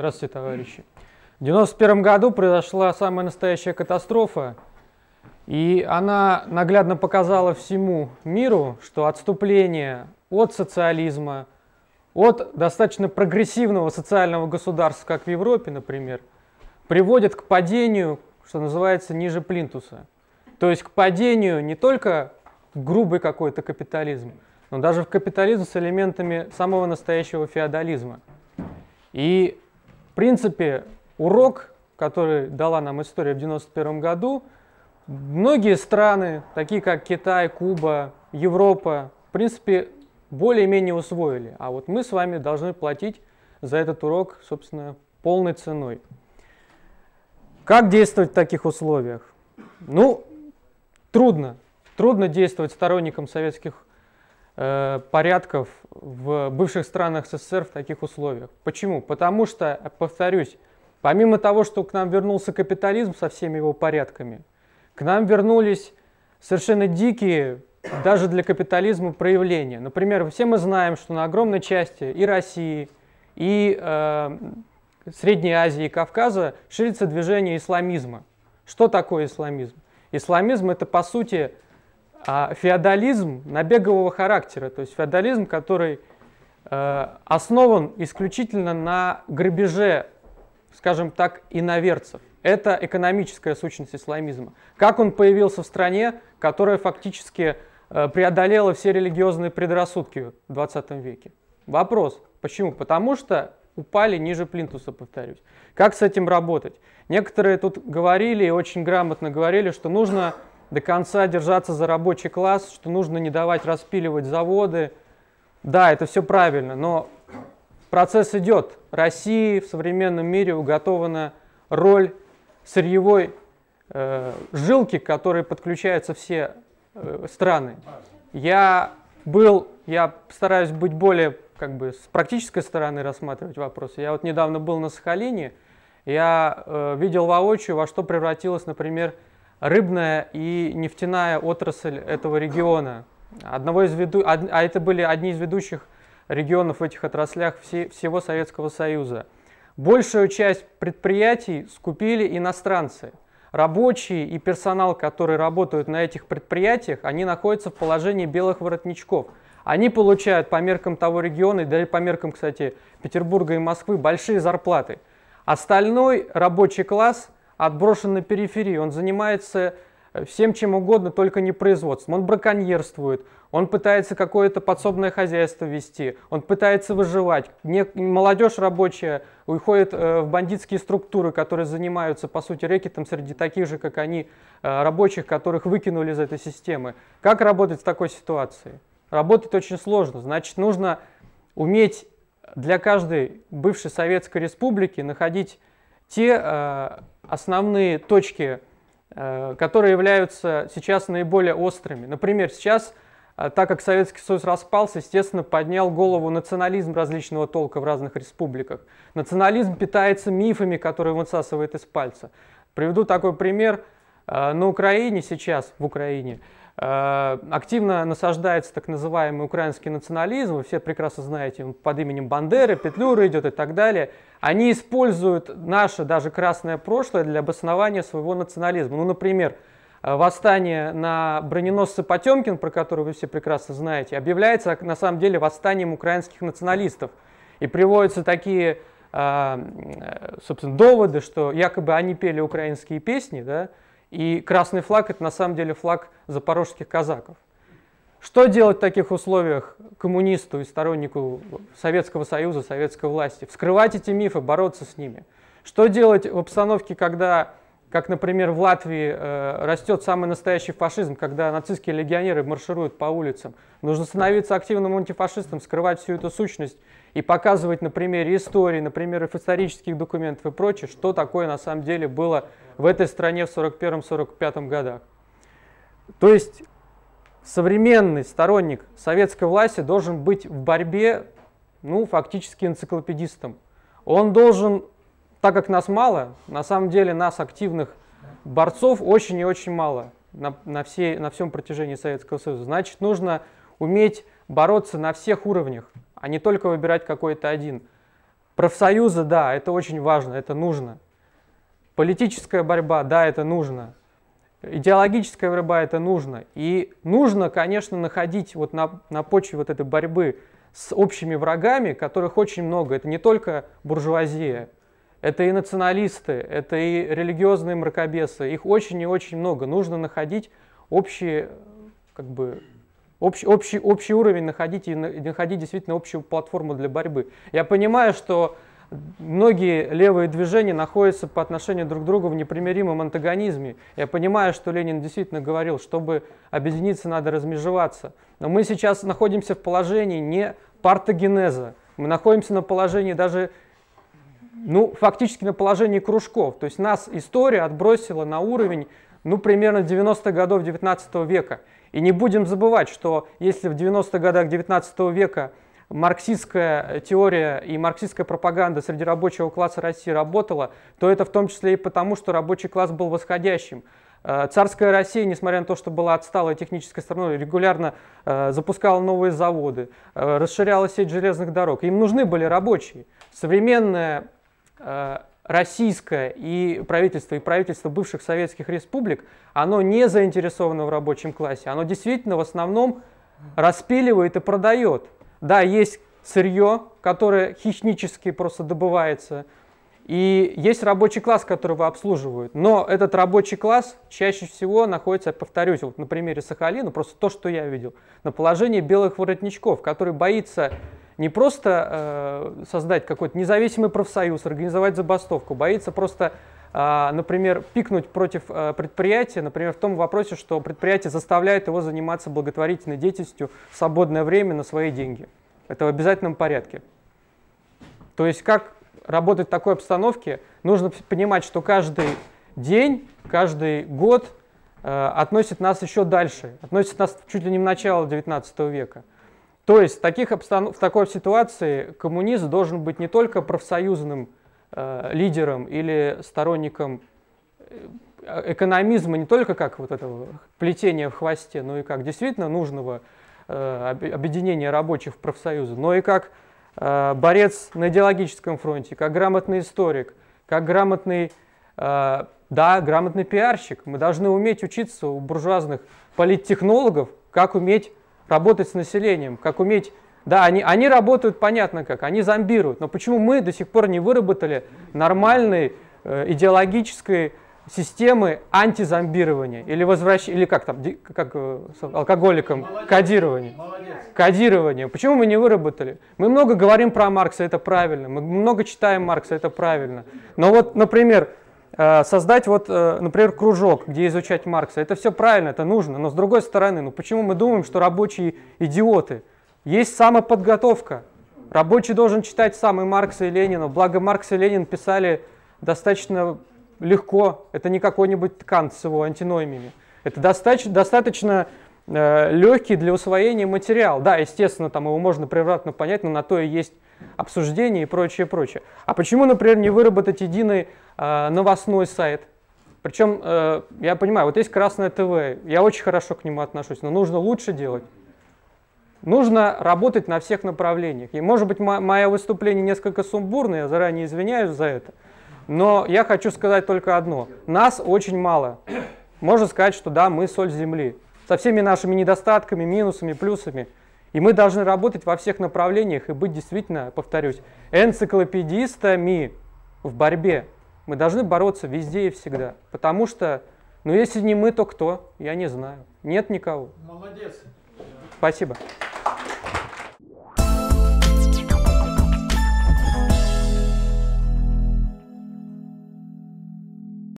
Здравствуйте, товарищи. В 1991 году произошла самая настоящая катастрофа, и она наглядно показала всему миру, что отступление от социализма, от достаточно прогрессивного социального государства, как в Европе, например, приводит к падению, что называется, ниже плинтуса. То есть к падению не только грубый какой-то капитализм, но даже в капитализм с элементами самого настоящего феодализма. И принципе, урок, который дала нам история в 1991 году, многие страны, такие как Китай, Куба, Европа, в принципе, более-менее усвоили. А вот мы с вами должны платить за этот урок, собственно, полной ценой. Как действовать в таких условиях? Ну, трудно. Трудно действовать сторонникам советских Э, порядков в бывших странах СССР в таких условиях. Почему? Потому что, повторюсь, помимо того, что к нам вернулся капитализм со всеми его порядками, к нам вернулись совершенно дикие даже для капитализма проявления. Например, все мы знаем, что на огромной части и России, и э, Средней Азии, и Кавказа ширится движение исламизма. Что такое исламизм? Исламизм это по сути а феодализм набегового характера, то есть феодализм, который э, основан исключительно на грабеже, скажем так, иноверцев. Это экономическая сущность исламизма. Как он появился в стране, которая фактически э, преодолела все религиозные предрассудки в 20 веке? Вопрос. Почему? Потому что упали ниже плинтуса, повторюсь. Как с этим работать? Некоторые тут говорили и очень грамотно говорили, что нужно до конца держаться за рабочий класс, что нужно не давать распиливать заводы. Да, это все правильно, но процесс идет. России в современном мире уготована роль сырьевой э, жилки, к которой подключаются все э, страны. Я был, я стараюсь быть более как бы с практической стороны рассматривать вопрос. Я вот недавно был на Сахалине, я э, видел воочию, во что превратилась, например, рыбная и нефтяная отрасль этого региона. Одного из веду... А это были одни из ведущих регионов в этих отраслях всего Советского Союза. Большую часть предприятий скупили иностранцы. Рабочие и персонал, которые работают на этих предприятиях, они находятся в положении белых воротничков. Они получают по меркам того региона, и даже по меркам, кстати, Петербурга и Москвы, большие зарплаты. Остальной рабочий класс – отброшен на периферии, он занимается э, всем чем угодно, только не производством. Он браконьерствует, он пытается какое-то подсобное хозяйство вести, он пытается выживать. Не, молодежь рабочая уходит э, в бандитские структуры, которые занимаются, по сути, рэкетом среди таких же, как они, э, рабочих, которых выкинули из этой системы. Как работать в такой ситуации? Работать очень сложно. Значит, нужно уметь для каждой бывшей Советской Республики находить те э, основные точки, э, которые являются сейчас наиболее острыми. Например, сейчас, э, так как Советский Союз распался, естественно, поднял голову национализм различного толка в разных республиках. Национализм питается мифами, которые он высасывает из пальца. Приведу такой пример. на Украине сейчас, в Украине, Э, активно насаждается так называемый украинский национализм, вы все прекрасно знаете, он под именем Бандеры, Петлюра идет и так далее. Они используют наше, даже красное прошлое для обоснования своего национализма. Ну, например, э, восстание на броненосце Потемкин, про которое вы все прекрасно знаете, объявляется на самом деле восстанием украинских националистов. И приводятся такие, э, собственно, доводы, что якобы они пели украинские песни, да, и красный флаг – это на самом деле флаг запорожских казаков. Что делать в таких условиях коммунисту и стороннику Советского Союза, советской власти? Вскрывать эти мифы, бороться с ними. Что делать в обстановке, когда, как, например, в Латвии э, растет самый настоящий фашизм, когда нацистские легионеры маршируют по улицам? Нужно становиться активным антифашистом, скрывать всю эту сущность и показывать на примере истории, на примерах исторических документов и прочее, что такое на самом деле было в этой стране в 1941-1945 годах. То есть современный сторонник советской власти должен быть в борьбе, ну, фактически энциклопедистом. Он должен, так как нас мало, на самом деле нас активных борцов очень и очень мало на, на, всей, на всем протяжении Советского Союза. Значит, нужно уметь бороться на всех уровнях а не только выбирать какой-то один. Профсоюзы, да, это очень важно, это нужно. Политическая борьба, да, это нужно. Идеологическая борьба, это нужно. И нужно, конечно, находить вот на, на почве вот этой борьбы с общими врагами, которых очень много. Это не только буржуазия, это и националисты, это и религиозные мракобесы. Их очень и очень много. Нужно находить общие как бы, Общий, общий, общий уровень находить и находить действительно общую платформу для борьбы. Я понимаю, что многие левые движения находятся по отношению друг к другу в непримиримом антагонизме. Я понимаю, что Ленин действительно говорил, чтобы объединиться, надо размежеваться. Но мы сейчас находимся в положении не партогенеза. Мы находимся на положении даже, ну, фактически на положении кружков. То есть нас история отбросила на уровень, ну, примерно 90-х годов 19 века. И не будем забывать, что если в 90-х годах 19 века марксистская теория и марксистская пропаганда среди рабочего класса России работала, то это в том числе и потому, что рабочий класс был восходящим. Э, царская Россия, несмотря на то, что была отсталой технической страной, регулярно э, запускала новые заводы, э, расширяла сеть железных дорог. Им нужны были рабочие. Современная российское и правительство, и правительство бывших советских республик, оно не заинтересовано в рабочем классе. Оно действительно в основном распиливает и продает. Да, есть сырье, которое хищнически просто добывается, и есть рабочий класс, которого обслуживают. Но этот рабочий класс чаще всего находится, повторюсь, вот на примере Сахалина, просто то, что я видел, на положении белых воротничков, который боится не просто э, создать какой-то независимый профсоюз, организовать забастовку, боится просто, э, например, пикнуть против э, предприятия, например, в том вопросе, что предприятие заставляет его заниматься благотворительной деятельностью в свободное время на свои деньги. Это в обязательном порядке. То есть как работать в такой обстановке, нужно понимать, что каждый день, каждый год э, относит нас еще дальше, относит нас чуть ли не в начало 19 века. То есть в, таких обстанов... в такой ситуации коммунист должен быть не только профсоюзным э, лидером или сторонником э, экономизма, не только как вот этого плетения в хвосте, но и как действительно нужного э, объединения рабочих в профсоюзы, но и как э, борец на идеологическом фронте, как грамотный историк, как грамотный, э, да, грамотный пиарщик. Мы должны уметь учиться у буржуазных политтехнологов, как уметь работать с населением, как уметь... Да, они, они работают понятно как, они зомбируют, но почему мы до сих пор не выработали нормальной э, идеологической системы антизомбирования или возвращения, или как там, как э, алкоголикам, Молодец. кодирование. Молодец. Кодирование. Почему мы не выработали? Мы много говорим про Маркса, это правильно. Мы много читаем Маркса, это правильно. Но вот, например, Э, создать вот, э, например, кружок, где изучать Маркса. Это все правильно, это нужно, но с другой стороны, ну почему мы думаем, что рабочие идиоты? Есть самоподготовка. Рабочий должен читать сам и Маркса, и Ленина. Благо Маркс и Ленин писали достаточно легко. Это не какой-нибудь Кант с его антиномиями. Это достаточно, достаточно Э, легкий для усвоения материал. Да, естественно, там его можно превратно понять, но на то и есть обсуждение и прочее, прочее. А почему, например, не выработать единый э, новостной сайт? Причем, э, я понимаю, вот есть Красное ТВ, я очень хорошо к нему отношусь, но нужно лучше делать. Нужно работать на всех направлениях. И, может быть, мое выступление несколько сумбурное, я заранее извиняюсь за это. Но я хочу сказать только одно. Нас очень мало. Можно сказать, что да, мы соль земли со всеми нашими недостатками, минусами, плюсами. И мы должны работать во всех направлениях и быть действительно, повторюсь, энциклопедистами в борьбе. Мы должны бороться везде и всегда. Потому что, ну если не мы, то кто? Я не знаю. Нет никого. Молодец. Спасибо.